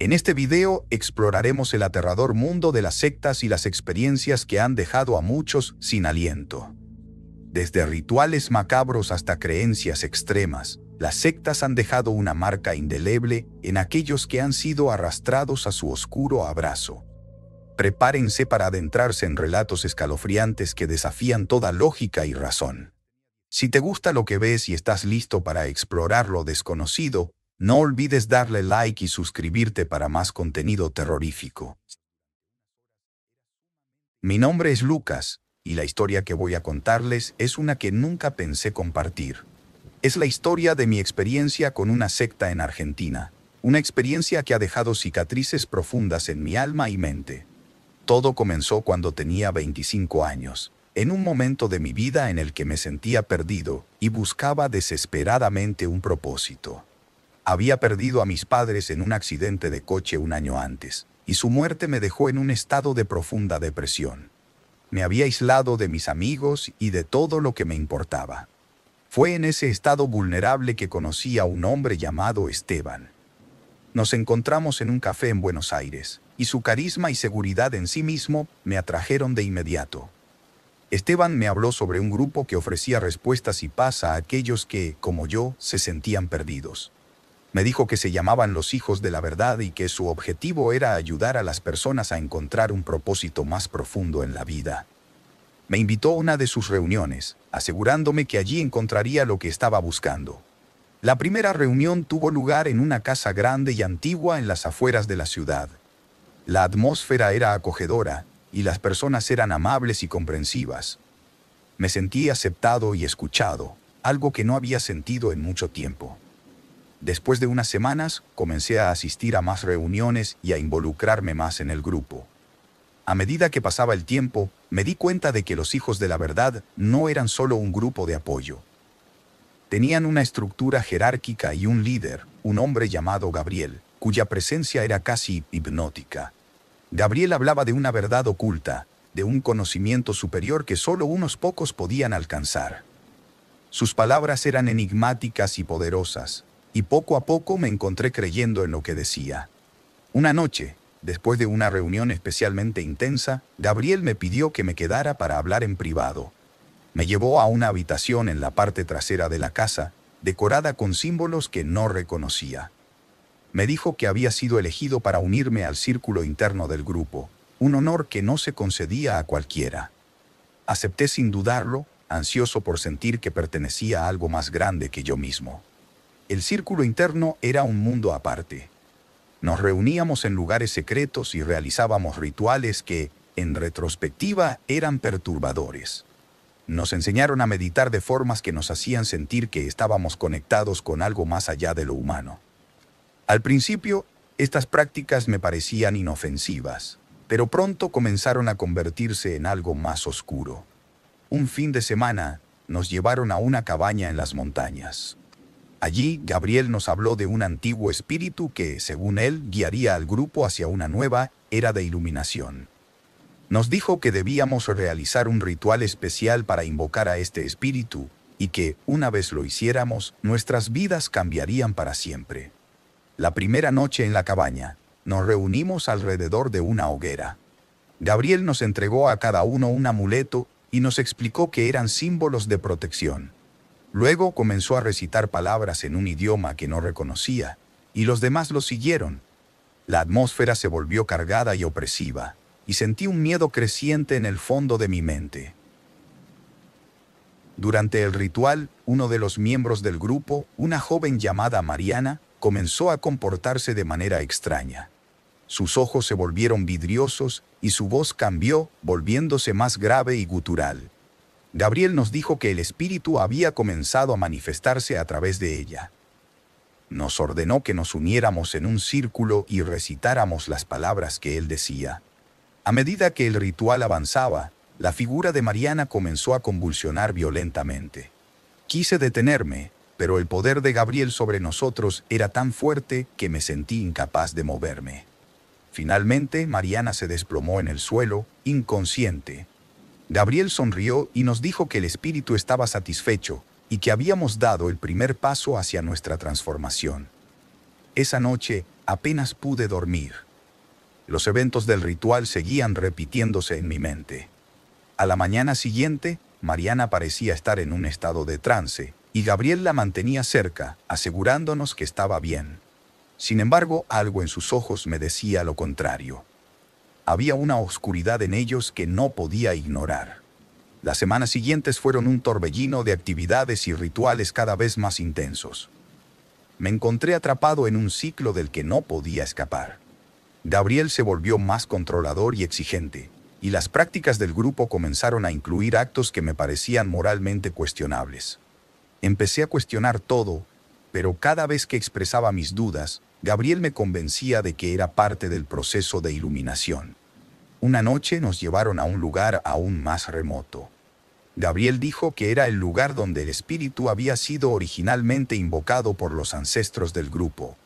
En este video exploraremos el aterrador mundo de las sectas y las experiencias que han dejado a muchos sin aliento. Desde rituales macabros hasta creencias extremas, las sectas han dejado una marca indeleble en aquellos que han sido arrastrados a su oscuro abrazo. Prepárense para adentrarse en relatos escalofriantes que desafían toda lógica y razón. Si te gusta lo que ves y estás listo para explorar lo desconocido, no olvides darle like y suscribirte para más contenido terrorífico. Mi nombre es Lucas, y la historia que voy a contarles es una que nunca pensé compartir. Es la historia de mi experiencia con una secta en Argentina, una experiencia que ha dejado cicatrices profundas en mi alma y mente. Todo comenzó cuando tenía 25 años, en un momento de mi vida en el que me sentía perdido y buscaba desesperadamente un propósito. Había perdido a mis padres en un accidente de coche un año antes, y su muerte me dejó en un estado de profunda depresión. Me había aislado de mis amigos y de todo lo que me importaba. Fue en ese estado vulnerable que conocí a un hombre llamado Esteban. Nos encontramos en un café en Buenos Aires, y su carisma y seguridad en sí mismo me atrajeron de inmediato. Esteban me habló sobre un grupo que ofrecía respuestas y paz a aquellos que, como yo, se sentían perdidos. Me dijo que se llamaban los hijos de la verdad y que su objetivo era ayudar a las personas a encontrar un propósito más profundo en la vida. Me invitó a una de sus reuniones, asegurándome que allí encontraría lo que estaba buscando. La primera reunión tuvo lugar en una casa grande y antigua en las afueras de la ciudad. La atmósfera era acogedora y las personas eran amables y comprensivas. Me sentí aceptado y escuchado, algo que no había sentido en mucho tiempo. Después de unas semanas, comencé a asistir a más reuniones y a involucrarme más en el grupo. A medida que pasaba el tiempo, me di cuenta de que los hijos de la verdad no eran solo un grupo de apoyo. Tenían una estructura jerárquica y un líder, un hombre llamado Gabriel, cuya presencia era casi hipnótica. Gabriel hablaba de una verdad oculta, de un conocimiento superior que solo unos pocos podían alcanzar. Sus palabras eran enigmáticas y poderosas, y poco a poco me encontré creyendo en lo que decía. Una noche, después de una reunión especialmente intensa, Gabriel me pidió que me quedara para hablar en privado. Me llevó a una habitación en la parte trasera de la casa, decorada con símbolos que no reconocía. Me dijo que había sido elegido para unirme al círculo interno del grupo, un honor que no se concedía a cualquiera. Acepté sin dudarlo, ansioso por sentir que pertenecía a algo más grande que yo mismo el círculo interno era un mundo aparte. Nos reuníamos en lugares secretos y realizábamos rituales que, en retrospectiva, eran perturbadores. Nos enseñaron a meditar de formas que nos hacían sentir que estábamos conectados con algo más allá de lo humano. Al principio, estas prácticas me parecían inofensivas, pero pronto comenzaron a convertirse en algo más oscuro. Un fin de semana nos llevaron a una cabaña en las montañas. Allí, Gabriel nos habló de un antiguo espíritu que, según él, guiaría al grupo hacia una nueva era de iluminación. Nos dijo que debíamos realizar un ritual especial para invocar a este espíritu y que, una vez lo hiciéramos, nuestras vidas cambiarían para siempre. La primera noche en la cabaña, nos reunimos alrededor de una hoguera. Gabriel nos entregó a cada uno un amuleto y nos explicó que eran símbolos de protección. Luego comenzó a recitar palabras en un idioma que no reconocía, y los demás lo siguieron. La atmósfera se volvió cargada y opresiva, y sentí un miedo creciente en el fondo de mi mente. Durante el ritual, uno de los miembros del grupo, una joven llamada Mariana, comenzó a comportarse de manera extraña. Sus ojos se volvieron vidriosos y su voz cambió, volviéndose más grave y gutural. Gabriel nos dijo que el Espíritu había comenzado a manifestarse a través de ella. Nos ordenó que nos uniéramos en un círculo y recitáramos las palabras que él decía. A medida que el ritual avanzaba, la figura de Mariana comenzó a convulsionar violentamente. Quise detenerme, pero el poder de Gabriel sobre nosotros era tan fuerte que me sentí incapaz de moverme. Finalmente, Mariana se desplomó en el suelo, inconsciente, Gabriel sonrió y nos dijo que el espíritu estaba satisfecho y que habíamos dado el primer paso hacia nuestra transformación. Esa noche apenas pude dormir. Los eventos del ritual seguían repitiéndose en mi mente. A la mañana siguiente, Mariana parecía estar en un estado de trance, y Gabriel la mantenía cerca, asegurándonos que estaba bien. Sin embargo, algo en sus ojos me decía lo contrario. Había una oscuridad en ellos que no podía ignorar. Las semanas siguientes fueron un torbellino de actividades y rituales cada vez más intensos. Me encontré atrapado en un ciclo del que no podía escapar. Gabriel se volvió más controlador y exigente, y las prácticas del grupo comenzaron a incluir actos que me parecían moralmente cuestionables. Empecé a cuestionar todo, pero cada vez que expresaba mis dudas, Gabriel me convencía de que era parte del proceso de iluminación. Una noche nos llevaron a un lugar aún más remoto. Gabriel dijo que era el lugar donde el espíritu había sido originalmente invocado por los ancestros del grupo.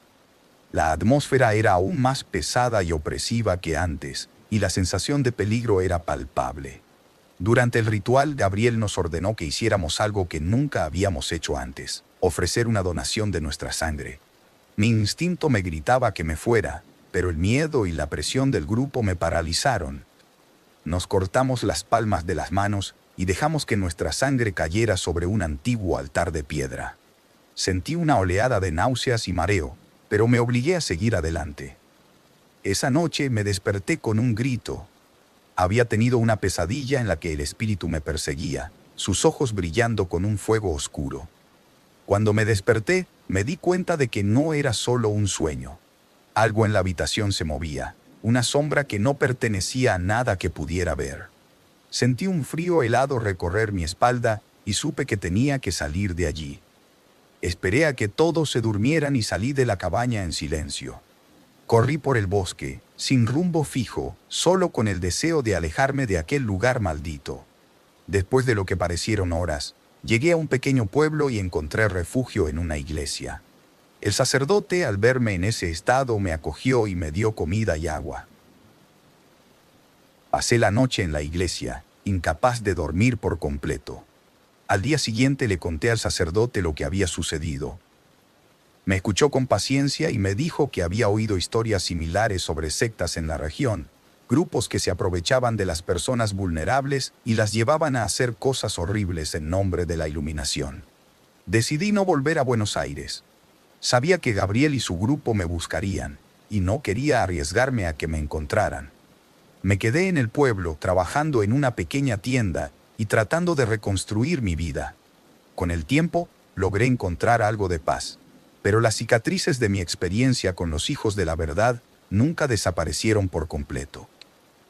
La atmósfera era aún más pesada y opresiva que antes, y la sensación de peligro era palpable. Durante el ritual, Gabriel nos ordenó que hiciéramos algo que nunca habíamos hecho antes, ofrecer una donación de nuestra sangre. Mi instinto me gritaba que me fuera, pero el miedo y la presión del grupo me paralizaron. Nos cortamos las palmas de las manos y dejamos que nuestra sangre cayera sobre un antiguo altar de piedra. Sentí una oleada de náuseas y mareo, pero me obligué a seguir adelante. Esa noche me desperté con un grito. Había tenido una pesadilla en la que el espíritu me perseguía, sus ojos brillando con un fuego oscuro. Cuando me desperté, me di cuenta de que no era solo un sueño. Algo en la habitación se movía, una sombra que no pertenecía a nada que pudiera ver. Sentí un frío helado recorrer mi espalda y supe que tenía que salir de allí. Esperé a que todos se durmieran y salí de la cabaña en silencio. Corrí por el bosque, sin rumbo fijo, solo con el deseo de alejarme de aquel lugar maldito. Después de lo que parecieron horas, llegué a un pequeño pueblo y encontré refugio en una iglesia. El sacerdote al verme en ese estado me acogió y me dio comida y agua. Pasé la noche en la iglesia, incapaz de dormir por completo. Al día siguiente le conté al sacerdote lo que había sucedido. Me escuchó con paciencia y me dijo que había oído historias similares sobre sectas en la región, grupos que se aprovechaban de las personas vulnerables y las llevaban a hacer cosas horribles en nombre de la iluminación. Decidí no volver a Buenos Aires. Sabía que Gabriel y su grupo me buscarían, y no quería arriesgarme a que me encontraran. Me quedé en el pueblo trabajando en una pequeña tienda y tratando de reconstruir mi vida. Con el tiempo, logré encontrar algo de paz. Pero las cicatrices de mi experiencia con los hijos de la verdad nunca desaparecieron por completo.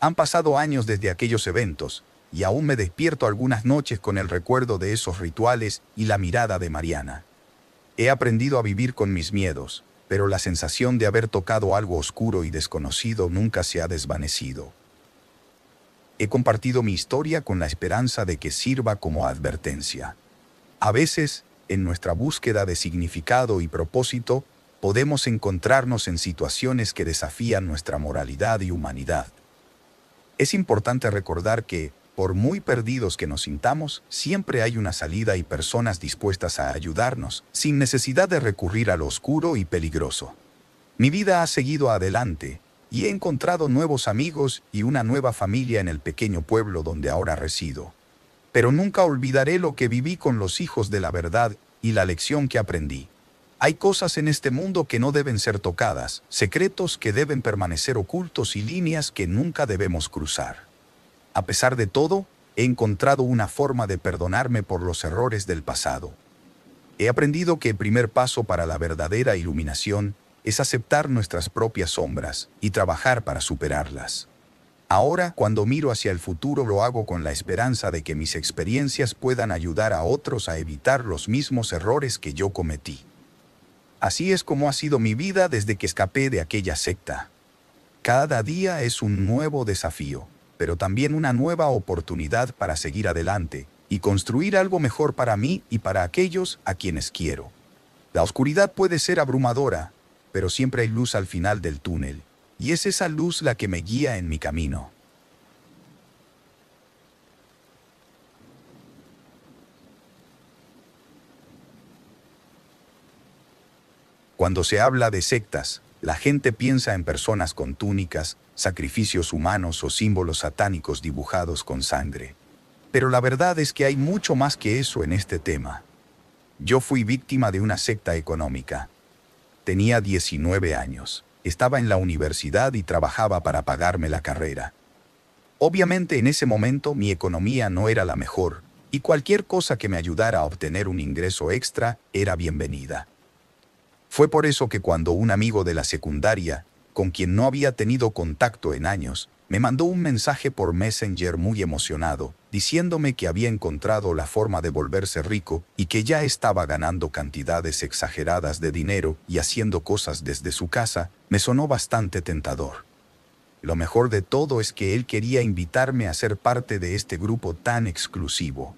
Han pasado años desde aquellos eventos, y aún me despierto algunas noches con el recuerdo de esos rituales y la mirada de Mariana. He aprendido a vivir con mis miedos, pero la sensación de haber tocado algo oscuro y desconocido nunca se ha desvanecido. He compartido mi historia con la esperanza de que sirva como advertencia. A veces, en nuestra búsqueda de significado y propósito, podemos encontrarnos en situaciones que desafían nuestra moralidad y humanidad. Es importante recordar que, por muy perdidos que nos sintamos, siempre hay una salida y personas dispuestas a ayudarnos, sin necesidad de recurrir a lo oscuro y peligroso. Mi vida ha seguido adelante, y he encontrado nuevos amigos y una nueva familia en el pequeño pueblo donde ahora resido. Pero nunca olvidaré lo que viví con los hijos de la verdad y la lección que aprendí. Hay cosas en este mundo que no deben ser tocadas, secretos que deben permanecer ocultos y líneas que nunca debemos cruzar. A pesar de todo, he encontrado una forma de perdonarme por los errores del pasado. He aprendido que el primer paso para la verdadera iluminación es aceptar nuestras propias sombras y trabajar para superarlas. Ahora, cuando miro hacia el futuro, lo hago con la esperanza de que mis experiencias puedan ayudar a otros a evitar los mismos errores que yo cometí. Así es como ha sido mi vida desde que escapé de aquella secta. Cada día es un nuevo desafío pero también una nueva oportunidad para seguir adelante y construir algo mejor para mí y para aquellos a quienes quiero. La oscuridad puede ser abrumadora, pero siempre hay luz al final del túnel, y es esa luz la que me guía en mi camino. Cuando se habla de sectas, la gente piensa en personas con túnicas, sacrificios humanos o símbolos satánicos dibujados con sangre. Pero la verdad es que hay mucho más que eso en este tema. Yo fui víctima de una secta económica. Tenía 19 años, estaba en la universidad y trabajaba para pagarme la carrera. Obviamente en ese momento mi economía no era la mejor, y cualquier cosa que me ayudara a obtener un ingreso extra era bienvenida. Fue por eso que cuando un amigo de la secundaria, con quien no había tenido contacto en años, me mandó un mensaje por Messenger muy emocionado, diciéndome que había encontrado la forma de volverse rico y que ya estaba ganando cantidades exageradas de dinero y haciendo cosas desde su casa, me sonó bastante tentador. Lo mejor de todo es que él quería invitarme a ser parte de este grupo tan exclusivo.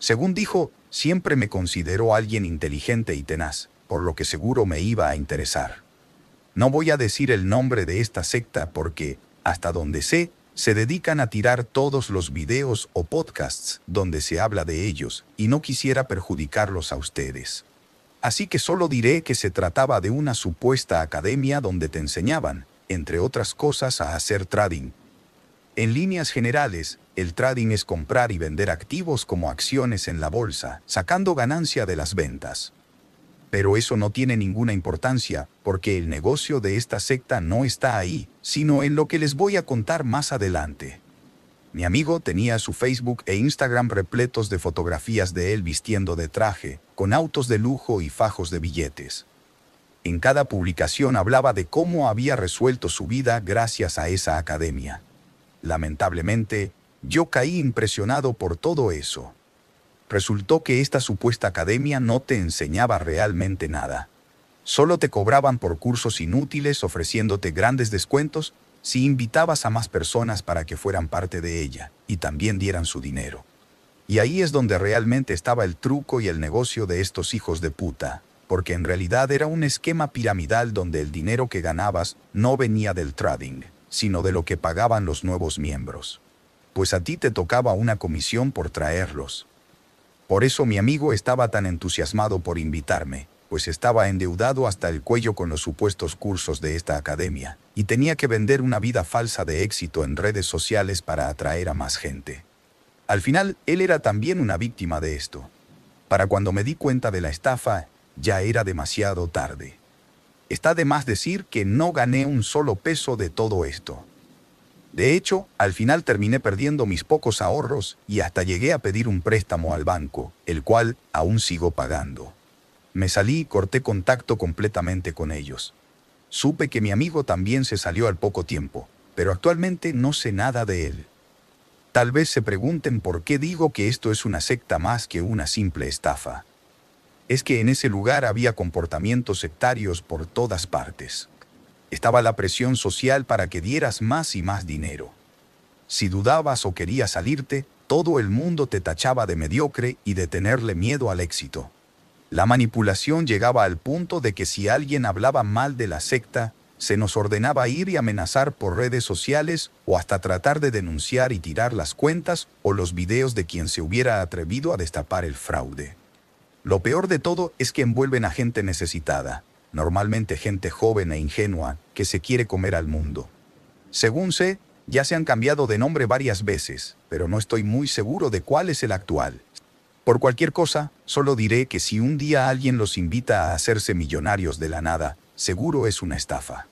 Según dijo, siempre me consideró alguien inteligente y tenaz, por lo que seguro me iba a interesar. No voy a decir el nombre de esta secta porque, hasta donde sé, se dedican a tirar todos los videos o podcasts donde se habla de ellos y no quisiera perjudicarlos a ustedes. Así que solo diré que se trataba de una supuesta academia donde te enseñaban, entre otras cosas, a hacer trading. En líneas generales, el trading es comprar y vender activos como acciones en la bolsa, sacando ganancia de las ventas pero eso no tiene ninguna importancia, porque el negocio de esta secta no está ahí, sino en lo que les voy a contar más adelante. Mi amigo tenía su Facebook e Instagram repletos de fotografías de él vistiendo de traje, con autos de lujo y fajos de billetes. En cada publicación hablaba de cómo había resuelto su vida gracias a esa academia. Lamentablemente, yo caí impresionado por todo eso resultó que esta supuesta academia no te enseñaba realmente nada. Solo te cobraban por cursos inútiles ofreciéndote grandes descuentos si invitabas a más personas para que fueran parte de ella y también dieran su dinero. Y ahí es donde realmente estaba el truco y el negocio de estos hijos de puta, porque en realidad era un esquema piramidal donde el dinero que ganabas no venía del trading, sino de lo que pagaban los nuevos miembros. Pues a ti te tocaba una comisión por traerlos, por eso mi amigo estaba tan entusiasmado por invitarme, pues estaba endeudado hasta el cuello con los supuestos cursos de esta academia, y tenía que vender una vida falsa de éxito en redes sociales para atraer a más gente. Al final, él era también una víctima de esto. Para cuando me di cuenta de la estafa, ya era demasiado tarde. Está de más decir que no gané un solo peso de todo esto. De hecho, al final terminé perdiendo mis pocos ahorros y hasta llegué a pedir un préstamo al banco, el cual aún sigo pagando. Me salí y corté contacto completamente con ellos. Supe que mi amigo también se salió al poco tiempo, pero actualmente no sé nada de él. Tal vez se pregunten por qué digo que esto es una secta más que una simple estafa. Es que en ese lugar había comportamientos sectarios por todas partes estaba la presión social para que dieras más y más dinero. Si dudabas o querías salirte, todo el mundo te tachaba de mediocre y de tenerle miedo al éxito. La manipulación llegaba al punto de que si alguien hablaba mal de la secta, se nos ordenaba ir y amenazar por redes sociales o hasta tratar de denunciar y tirar las cuentas o los videos de quien se hubiera atrevido a destapar el fraude. Lo peor de todo es que envuelven a gente necesitada, normalmente gente joven e ingenua, que se quiere comer al mundo. Según sé, ya se han cambiado de nombre varias veces, pero no estoy muy seguro de cuál es el actual. Por cualquier cosa, solo diré que si un día alguien los invita a hacerse millonarios de la nada, seguro es una estafa.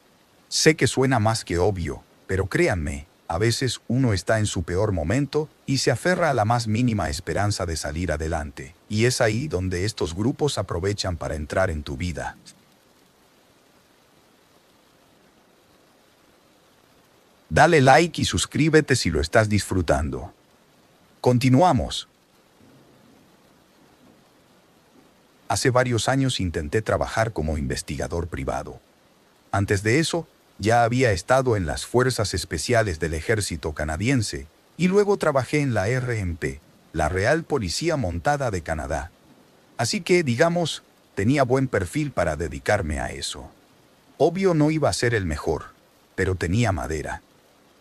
Sé que suena más que obvio, pero créanme, a veces uno está en su peor momento y se aferra a la más mínima esperanza de salir adelante, y es ahí donde estos grupos aprovechan para entrar en tu vida. Dale like y suscríbete si lo estás disfrutando. Continuamos. Hace varios años intenté trabajar como investigador privado. Antes de eso, ya había estado en las Fuerzas Especiales del Ejército Canadiense y luego trabajé en la RMP, la Real Policía Montada de Canadá. Así que, digamos, tenía buen perfil para dedicarme a eso. Obvio no iba a ser el mejor, pero tenía madera.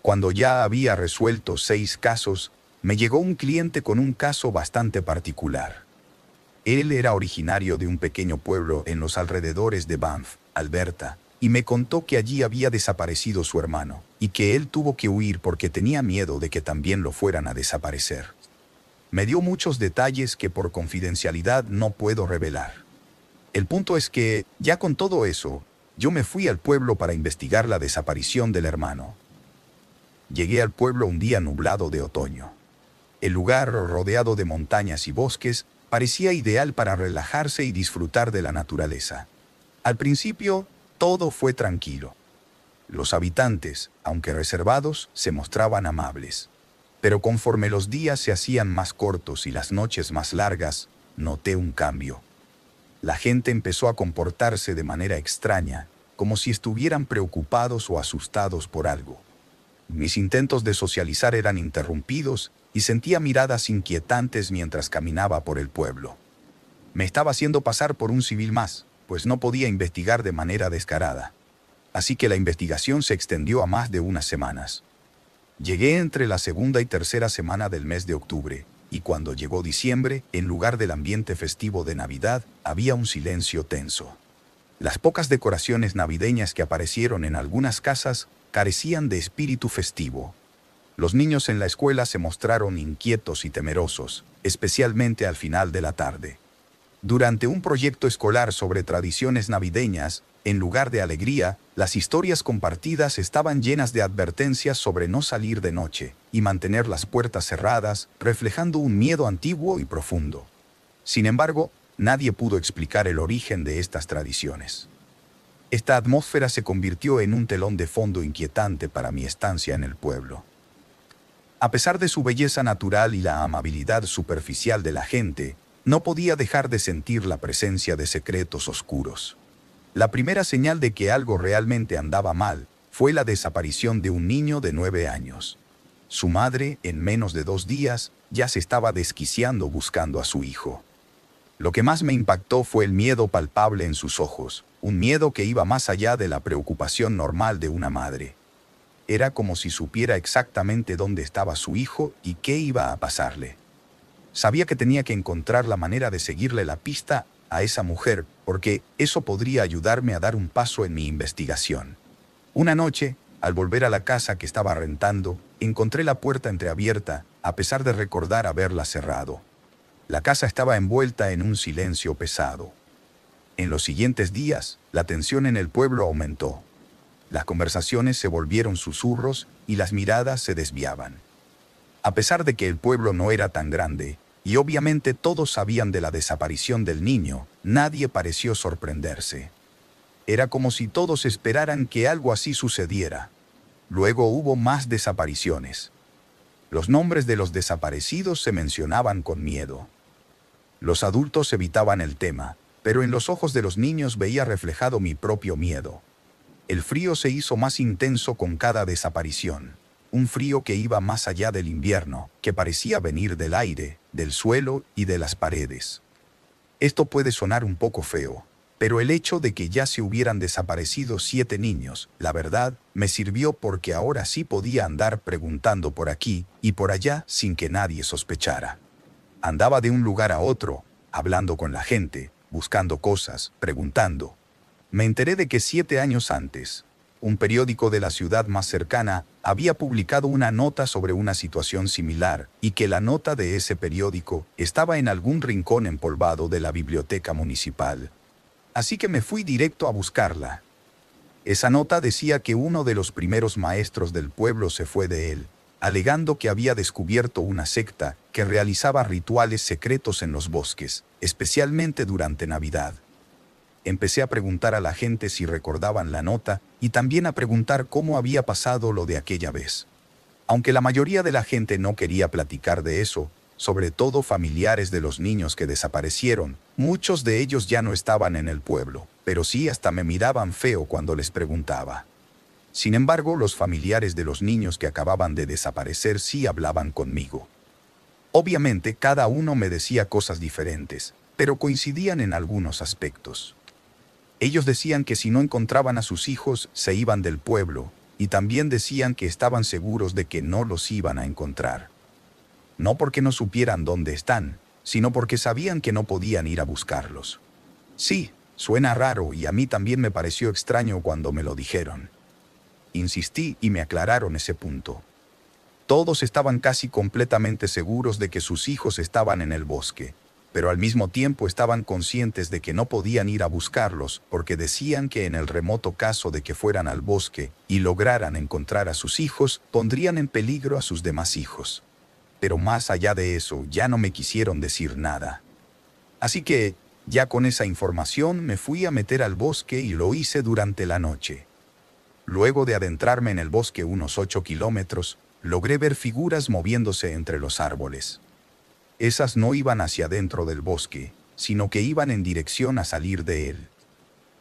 Cuando ya había resuelto seis casos, me llegó un cliente con un caso bastante particular. Él era originario de un pequeño pueblo en los alrededores de Banff, Alberta, y me contó que allí había desaparecido su hermano, y que él tuvo que huir porque tenía miedo de que también lo fueran a desaparecer. Me dio muchos detalles que por confidencialidad no puedo revelar. El punto es que, ya con todo eso, yo me fui al pueblo para investigar la desaparición del hermano, llegué al pueblo un día nublado de otoño. El lugar, rodeado de montañas y bosques, parecía ideal para relajarse y disfrutar de la naturaleza. Al principio, todo fue tranquilo. Los habitantes, aunque reservados, se mostraban amables. Pero conforme los días se hacían más cortos y las noches más largas, noté un cambio. La gente empezó a comportarse de manera extraña, como si estuvieran preocupados o asustados por algo mis intentos de socializar eran interrumpidos y sentía miradas inquietantes mientras caminaba por el pueblo. Me estaba haciendo pasar por un civil más, pues no podía investigar de manera descarada. Así que la investigación se extendió a más de unas semanas. Llegué entre la segunda y tercera semana del mes de octubre, y cuando llegó diciembre, en lugar del ambiente festivo de Navidad, había un silencio tenso. Las pocas decoraciones navideñas que aparecieron en algunas casas carecían de espíritu festivo. Los niños en la escuela se mostraron inquietos y temerosos, especialmente al final de la tarde. Durante un proyecto escolar sobre tradiciones navideñas, en lugar de alegría, las historias compartidas estaban llenas de advertencias sobre no salir de noche y mantener las puertas cerradas, reflejando un miedo antiguo y profundo. Sin embargo, nadie pudo explicar el origen de estas tradiciones. Esta atmósfera se convirtió en un telón de fondo inquietante para mi estancia en el pueblo. A pesar de su belleza natural y la amabilidad superficial de la gente, no podía dejar de sentir la presencia de secretos oscuros. La primera señal de que algo realmente andaba mal fue la desaparición de un niño de nueve años. Su madre, en menos de dos días, ya se estaba desquiciando buscando a su hijo. Lo que más me impactó fue el miedo palpable en sus ojos, un miedo que iba más allá de la preocupación normal de una madre. Era como si supiera exactamente dónde estaba su hijo y qué iba a pasarle. Sabía que tenía que encontrar la manera de seguirle la pista a esa mujer, porque eso podría ayudarme a dar un paso en mi investigación. Una noche, al volver a la casa que estaba rentando, encontré la puerta entreabierta, a pesar de recordar haberla cerrado. La casa estaba envuelta en un silencio pesado. En los siguientes días, la tensión en el pueblo aumentó. Las conversaciones se volvieron susurros y las miradas se desviaban. A pesar de que el pueblo no era tan grande, y obviamente todos sabían de la desaparición del niño, nadie pareció sorprenderse. Era como si todos esperaran que algo así sucediera. Luego hubo más desapariciones. Los nombres de los desaparecidos se mencionaban con miedo. Los adultos evitaban el tema, pero en los ojos de los niños veía reflejado mi propio miedo. El frío se hizo más intenso con cada desaparición, un frío que iba más allá del invierno, que parecía venir del aire, del suelo y de las paredes. Esto puede sonar un poco feo, pero el hecho de que ya se hubieran desaparecido siete niños, la verdad, me sirvió porque ahora sí podía andar preguntando por aquí y por allá sin que nadie sospechara. Andaba de un lugar a otro, hablando con la gente, buscando cosas, preguntando. Me enteré de que siete años antes, un periódico de la ciudad más cercana había publicado una nota sobre una situación similar y que la nota de ese periódico estaba en algún rincón empolvado de la biblioteca municipal. Así que me fui directo a buscarla. Esa nota decía que uno de los primeros maestros del pueblo se fue de él, alegando que había descubierto una secta que realizaba rituales secretos en los bosques, especialmente durante Navidad. Empecé a preguntar a la gente si recordaban la nota y también a preguntar cómo había pasado lo de aquella vez. Aunque la mayoría de la gente no quería platicar de eso, sobre todo familiares de los niños que desaparecieron, muchos de ellos ya no estaban en el pueblo, pero sí hasta me miraban feo cuando les preguntaba. Sin embargo, los familiares de los niños que acababan de desaparecer sí hablaban conmigo. Obviamente, cada uno me decía cosas diferentes, pero coincidían en algunos aspectos. Ellos decían que si no encontraban a sus hijos, se iban del pueblo, y también decían que estaban seguros de que no los iban a encontrar. No porque no supieran dónde están, sino porque sabían que no podían ir a buscarlos. Sí, suena raro y a mí también me pareció extraño cuando me lo dijeron insistí y me aclararon ese punto. Todos estaban casi completamente seguros de que sus hijos estaban en el bosque, pero al mismo tiempo estaban conscientes de que no podían ir a buscarlos porque decían que en el remoto caso de que fueran al bosque y lograran encontrar a sus hijos, pondrían en peligro a sus demás hijos. Pero más allá de eso, ya no me quisieron decir nada. Así que, ya con esa información, me fui a meter al bosque y lo hice durante la noche. Luego de adentrarme en el bosque unos 8 kilómetros, logré ver figuras moviéndose entre los árboles. Esas no iban hacia dentro del bosque, sino que iban en dirección a salir de él.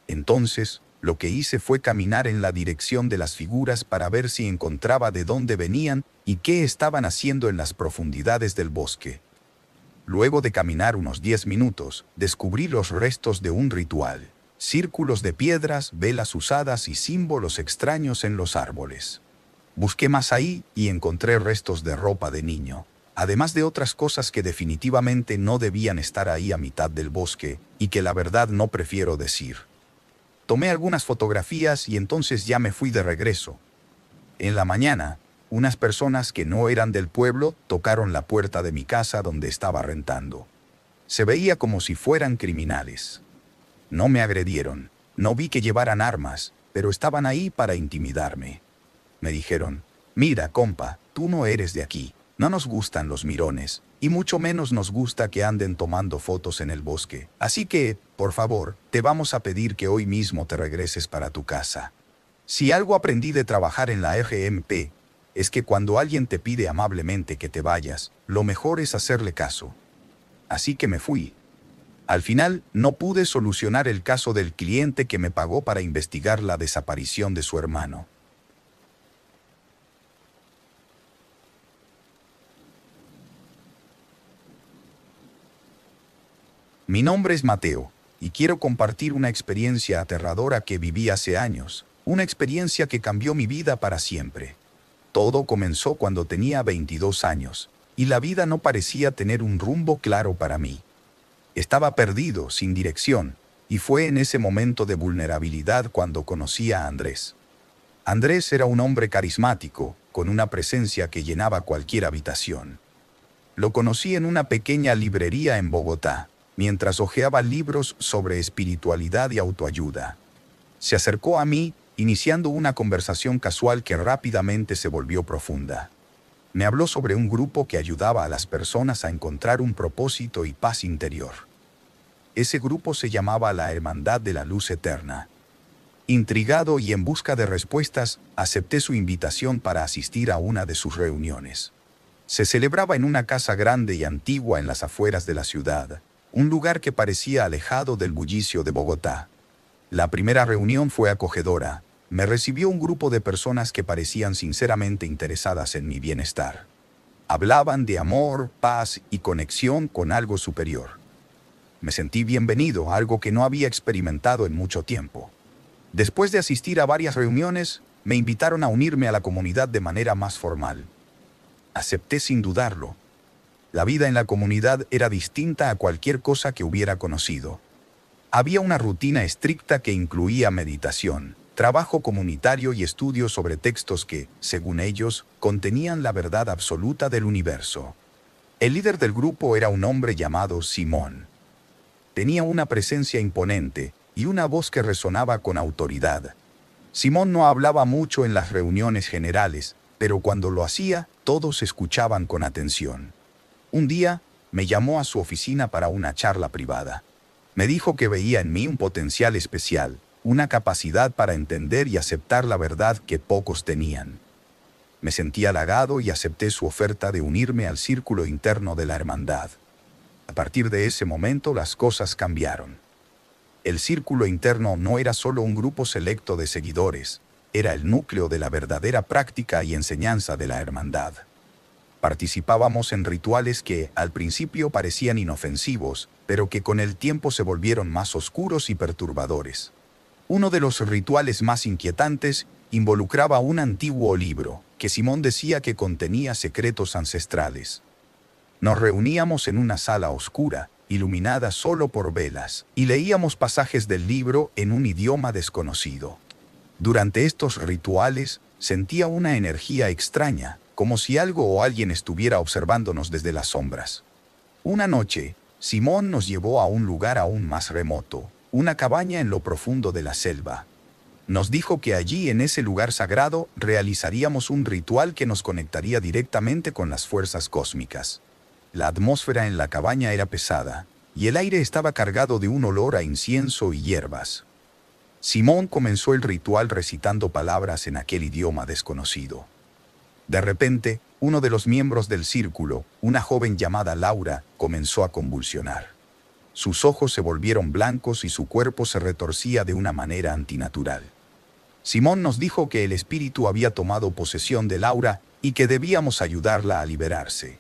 Entonces, lo que hice fue caminar en la dirección de las figuras para ver si encontraba de dónde venían y qué estaban haciendo en las profundidades del bosque. Luego de caminar unos 10 minutos, descubrí los restos de un ritual círculos de piedras, velas usadas y símbolos extraños en los árboles. Busqué más ahí y encontré restos de ropa de niño, además de otras cosas que definitivamente no debían estar ahí a mitad del bosque y que la verdad no prefiero decir. Tomé algunas fotografías y entonces ya me fui de regreso. En la mañana, unas personas que no eran del pueblo tocaron la puerta de mi casa donde estaba rentando. Se veía como si fueran criminales. No me agredieron, no vi que llevaran armas, pero estaban ahí para intimidarme. Me dijeron, mira, compa, tú no eres de aquí, no nos gustan los mirones, y mucho menos nos gusta que anden tomando fotos en el bosque. Así que, por favor, te vamos a pedir que hoy mismo te regreses para tu casa. Si algo aprendí de trabajar en la RMP, es que cuando alguien te pide amablemente que te vayas, lo mejor es hacerle caso. Así que me fui, al final, no pude solucionar el caso del cliente que me pagó para investigar la desaparición de su hermano. Mi nombre es Mateo, y quiero compartir una experiencia aterradora que viví hace años, una experiencia que cambió mi vida para siempre. Todo comenzó cuando tenía 22 años, y la vida no parecía tener un rumbo claro para mí. Estaba perdido, sin dirección, y fue en ese momento de vulnerabilidad cuando conocí a Andrés. Andrés era un hombre carismático, con una presencia que llenaba cualquier habitación. Lo conocí en una pequeña librería en Bogotá, mientras hojeaba libros sobre espiritualidad y autoayuda. Se acercó a mí, iniciando una conversación casual que rápidamente se volvió profunda. Me habló sobre un grupo que ayudaba a las personas a encontrar un propósito y paz interior. Ese grupo se llamaba la Hermandad de la Luz Eterna. Intrigado y en busca de respuestas, acepté su invitación para asistir a una de sus reuniones. Se celebraba en una casa grande y antigua en las afueras de la ciudad, un lugar que parecía alejado del bullicio de Bogotá. La primera reunión fue acogedora. Me recibió un grupo de personas que parecían sinceramente interesadas en mi bienestar. Hablaban de amor, paz y conexión con algo superior me sentí bienvenido, algo que no había experimentado en mucho tiempo. Después de asistir a varias reuniones, me invitaron a unirme a la comunidad de manera más formal. Acepté sin dudarlo. La vida en la comunidad era distinta a cualquier cosa que hubiera conocido. Había una rutina estricta que incluía meditación, trabajo comunitario y estudios sobre textos que, según ellos, contenían la verdad absoluta del universo. El líder del grupo era un hombre llamado Simón Tenía una presencia imponente y una voz que resonaba con autoridad. Simón no hablaba mucho en las reuniones generales, pero cuando lo hacía, todos escuchaban con atención. Un día, me llamó a su oficina para una charla privada. Me dijo que veía en mí un potencial especial, una capacidad para entender y aceptar la verdad que pocos tenían. Me sentí halagado y acepté su oferta de unirme al círculo interno de la hermandad. A partir de ese momento las cosas cambiaron. El círculo interno no era solo un grupo selecto de seguidores, era el núcleo de la verdadera práctica y enseñanza de la hermandad. Participábamos en rituales que, al principio, parecían inofensivos, pero que con el tiempo se volvieron más oscuros y perturbadores. Uno de los rituales más inquietantes involucraba un antiguo libro, que Simón decía que contenía secretos ancestrales. Nos reuníamos en una sala oscura, iluminada solo por velas, y leíamos pasajes del libro en un idioma desconocido. Durante estos rituales sentía una energía extraña, como si algo o alguien estuviera observándonos desde las sombras. Una noche, Simón nos llevó a un lugar aún más remoto, una cabaña en lo profundo de la selva. Nos dijo que allí, en ese lugar sagrado, realizaríamos un ritual que nos conectaría directamente con las fuerzas cósmicas. La atmósfera en la cabaña era pesada, y el aire estaba cargado de un olor a incienso y hierbas. Simón comenzó el ritual recitando palabras en aquel idioma desconocido. De repente, uno de los miembros del círculo, una joven llamada Laura, comenzó a convulsionar. Sus ojos se volvieron blancos y su cuerpo se retorcía de una manera antinatural. Simón nos dijo que el espíritu había tomado posesión de Laura y que debíamos ayudarla a liberarse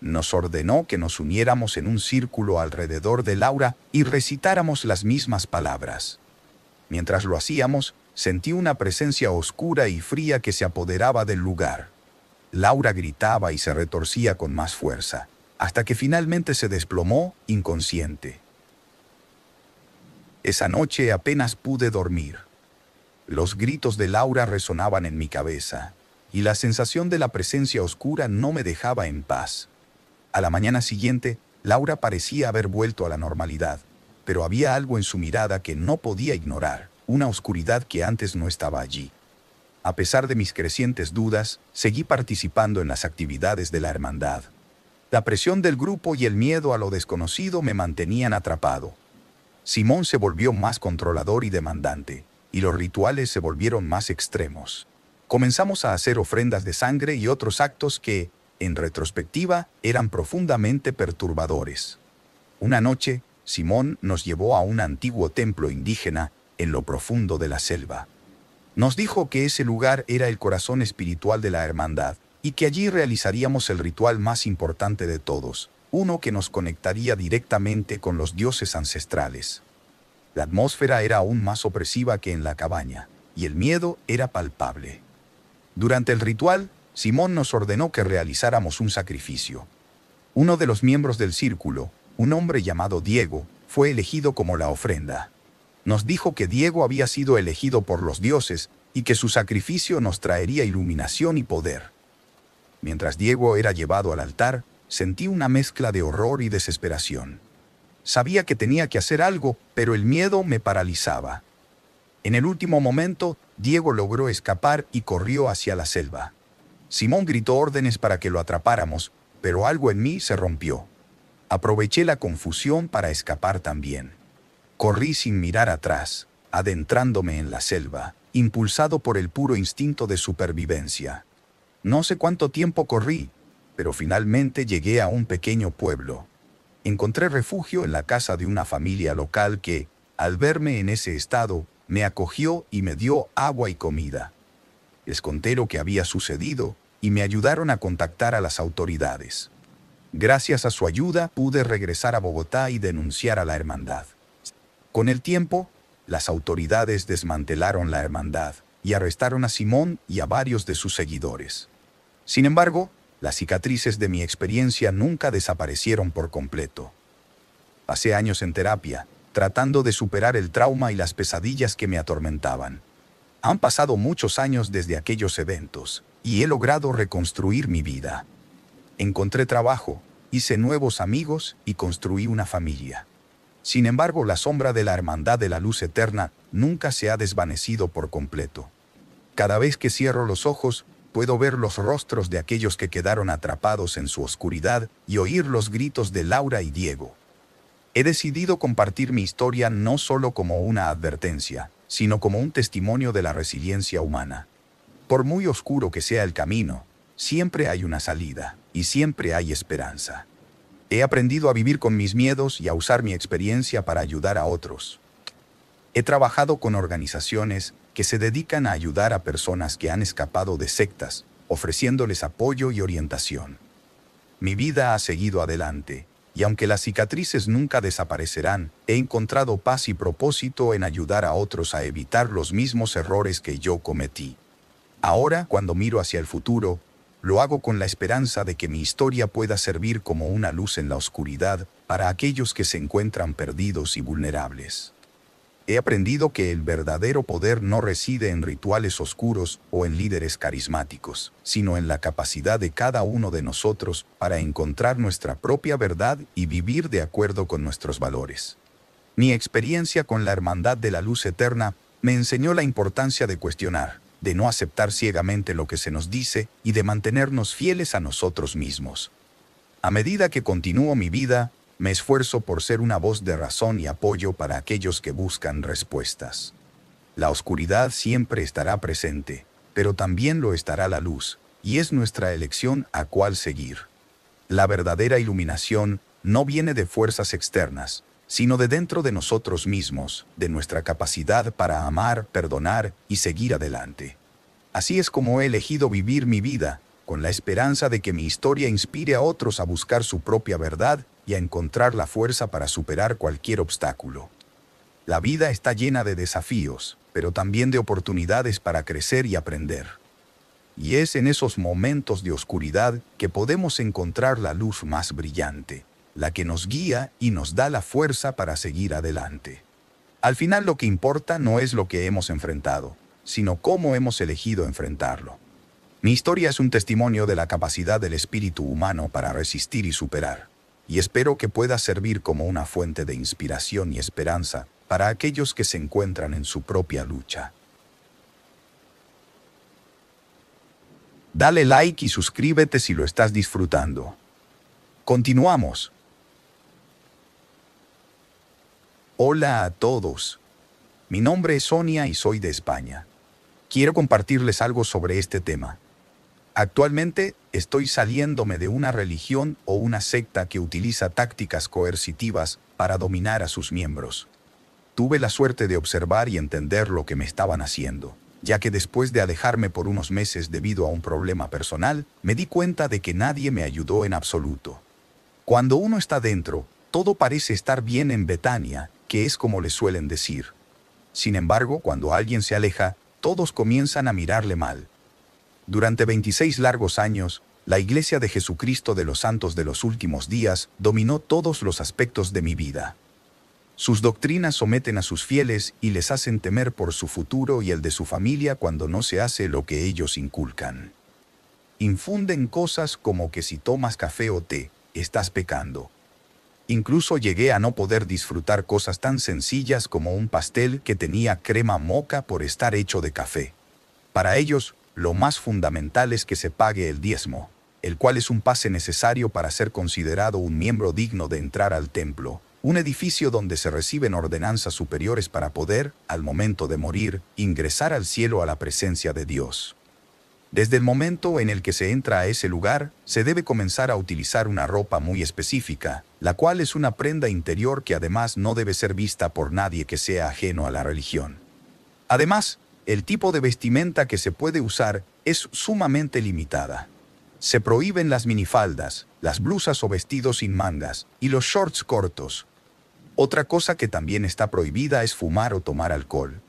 nos ordenó que nos uniéramos en un círculo alrededor de Laura y recitáramos las mismas palabras. Mientras lo hacíamos, sentí una presencia oscura y fría que se apoderaba del lugar. Laura gritaba y se retorcía con más fuerza, hasta que finalmente se desplomó inconsciente. Esa noche apenas pude dormir. Los gritos de Laura resonaban en mi cabeza, y la sensación de la presencia oscura no me dejaba en paz. A la mañana siguiente, Laura parecía haber vuelto a la normalidad, pero había algo en su mirada que no podía ignorar, una oscuridad que antes no estaba allí. A pesar de mis crecientes dudas, seguí participando en las actividades de la hermandad. La presión del grupo y el miedo a lo desconocido me mantenían atrapado. Simón se volvió más controlador y demandante, y los rituales se volvieron más extremos. Comenzamos a hacer ofrendas de sangre y otros actos que, en retrospectiva, eran profundamente perturbadores. Una noche, Simón nos llevó a un antiguo templo indígena en lo profundo de la selva. Nos dijo que ese lugar era el corazón espiritual de la hermandad y que allí realizaríamos el ritual más importante de todos, uno que nos conectaría directamente con los dioses ancestrales. La atmósfera era aún más opresiva que en la cabaña, y el miedo era palpable. Durante el ritual, Simón nos ordenó que realizáramos un sacrificio. Uno de los miembros del círculo, un hombre llamado Diego, fue elegido como la ofrenda. Nos dijo que Diego había sido elegido por los dioses y que su sacrificio nos traería iluminación y poder. Mientras Diego era llevado al altar, sentí una mezcla de horror y desesperación. Sabía que tenía que hacer algo, pero el miedo me paralizaba. En el último momento, Diego logró escapar y corrió hacia la selva. Simón gritó órdenes para que lo atrapáramos, pero algo en mí se rompió. Aproveché la confusión para escapar también. Corrí sin mirar atrás, adentrándome en la selva, impulsado por el puro instinto de supervivencia. No sé cuánto tiempo corrí, pero finalmente llegué a un pequeño pueblo. Encontré refugio en la casa de una familia local que, al verme en ese estado, me acogió y me dio agua y comida les conté lo que había sucedido y me ayudaron a contactar a las autoridades. Gracias a su ayuda pude regresar a Bogotá y denunciar a la hermandad. Con el tiempo, las autoridades desmantelaron la hermandad y arrestaron a Simón y a varios de sus seguidores. Sin embargo, las cicatrices de mi experiencia nunca desaparecieron por completo. Pasé años en terapia, tratando de superar el trauma y las pesadillas que me atormentaban. Han pasado muchos años desde aquellos eventos y he logrado reconstruir mi vida. Encontré trabajo, hice nuevos amigos y construí una familia. Sin embargo, la sombra de la Hermandad de la Luz Eterna nunca se ha desvanecido por completo. Cada vez que cierro los ojos, puedo ver los rostros de aquellos que quedaron atrapados en su oscuridad y oír los gritos de Laura y Diego. He decidido compartir mi historia no solo como una advertencia, sino como un testimonio de la resiliencia humana. Por muy oscuro que sea el camino, siempre hay una salida y siempre hay esperanza. He aprendido a vivir con mis miedos y a usar mi experiencia para ayudar a otros. He trabajado con organizaciones que se dedican a ayudar a personas que han escapado de sectas, ofreciéndoles apoyo y orientación. Mi vida ha seguido adelante y aunque las cicatrices nunca desaparecerán, he encontrado paz y propósito en ayudar a otros a evitar los mismos errores que yo cometí. Ahora, cuando miro hacia el futuro, lo hago con la esperanza de que mi historia pueda servir como una luz en la oscuridad para aquellos que se encuentran perdidos y vulnerables. He aprendido que el verdadero poder no reside en rituales oscuros o en líderes carismáticos, sino en la capacidad de cada uno de nosotros para encontrar nuestra propia verdad y vivir de acuerdo con nuestros valores. Mi experiencia con la Hermandad de la Luz Eterna me enseñó la importancia de cuestionar, de no aceptar ciegamente lo que se nos dice y de mantenernos fieles a nosotros mismos. A medida que continúo mi vida, me esfuerzo por ser una voz de razón y apoyo para aquellos que buscan respuestas. La oscuridad siempre estará presente, pero también lo estará la luz, y es nuestra elección a cuál seguir. La verdadera iluminación no viene de fuerzas externas, sino de dentro de nosotros mismos, de nuestra capacidad para amar, perdonar y seguir adelante. Así es como he elegido vivir mi vida, con la esperanza de que mi historia inspire a otros a buscar su propia verdad y a encontrar la fuerza para superar cualquier obstáculo. La vida está llena de desafíos, pero también de oportunidades para crecer y aprender. Y es en esos momentos de oscuridad que podemos encontrar la luz más brillante, la que nos guía y nos da la fuerza para seguir adelante. Al final lo que importa no es lo que hemos enfrentado, sino cómo hemos elegido enfrentarlo. Mi historia es un testimonio de la capacidad del espíritu humano para resistir y superar, y espero que pueda servir como una fuente de inspiración y esperanza para aquellos que se encuentran en su propia lucha. Dale like y suscríbete si lo estás disfrutando. Continuamos. Hola a todos. Mi nombre es Sonia y soy de España. Quiero compartirles algo sobre este tema. Actualmente estoy saliéndome de una religión o una secta que utiliza tácticas coercitivas para dominar a sus miembros. Tuve la suerte de observar y entender lo que me estaban haciendo, ya que después de alejarme por unos meses debido a un problema personal, me di cuenta de que nadie me ayudó en absoluto. Cuando uno está dentro, todo parece estar bien en Betania, que es como le suelen decir. Sin embargo, cuando alguien se aleja, todos comienzan a mirarle mal durante 26 largos años, la Iglesia de Jesucristo de los Santos de los Últimos Días dominó todos los aspectos de mi vida. Sus doctrinas someten a sus fieles y les hacen temer por su futuro y el de su familia cuando no se hace lo que ellos inculcan. Infunden cosas como que si tomas café o té, estás pecando. Incluso llegué a no poder disfrutar cosas tan sencillas como un pastel que tenía crema moca por estar hecho de café. Para ellos, lo más fundamental es que se pague el diezmo, el cual es un pase necesario para ser considerado un miembro digno de entrar al templo, un edificio donde se reciben ordenanzas superiores para poder, al momento de morir, ingresar al cielo a la presencia de Dios. Desde el momento en el que se entra a ese lugar, se debe comenzar a utilizar una ropa muy específica, la cual es una prenda interior que además no debe ser vista por nadie que sea ajeno a la religión. Además, el tipo de vestimenta que se puede usar es sumamente limitada. Se prohíben las minifaldas, las blusas o vestidos sin mangas y los shorts cortos. Otra cosa que también está prohibida es fumar o tomar alcohol.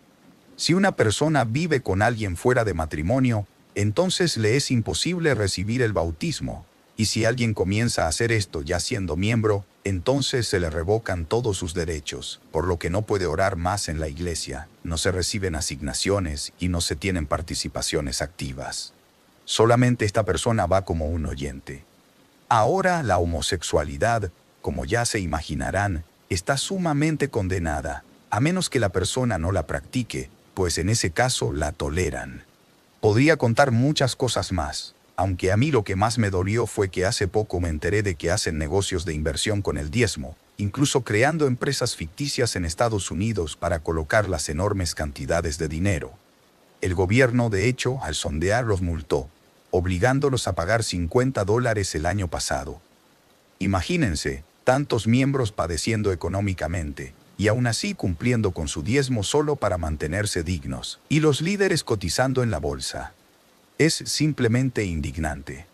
Si una persona vive con alguien fuera de matrimonio, entonces le es imposible recibir el bautismo, y si alguien comienza a hacer esto ya siendo miembro, entonces se le revocan todos sus derechos, por lo que no puede orar más en la iglesia, no se reciben asignaciones y no se tienen participaciones activas. Solamente esta persona va como un oyente. Ahora la homosexualidad, como ya se imaginarán, está sumamente condenada, a menos que la persona no la practique, pues en ese caso la toleran. Podría contar muchas cosas más aunque a mí lo que más me dolió fue que hace poco me enteré de que hacen negocios de inversión con el diezmo, incluso creando empresas ficticias en Estados Unidos para colocar las enormes cantidades de dinero. El gobierno, de hecho, al sondear los multó, obligándolos a pagar 50 dólares el año pasado. Imagínense, tantos miembros padeciendo económicamente, y aún así cumpliendo con su diezmo solo para mantenerse dignos, y los líderes cotizando en la bolsa. Es simplemente indignante.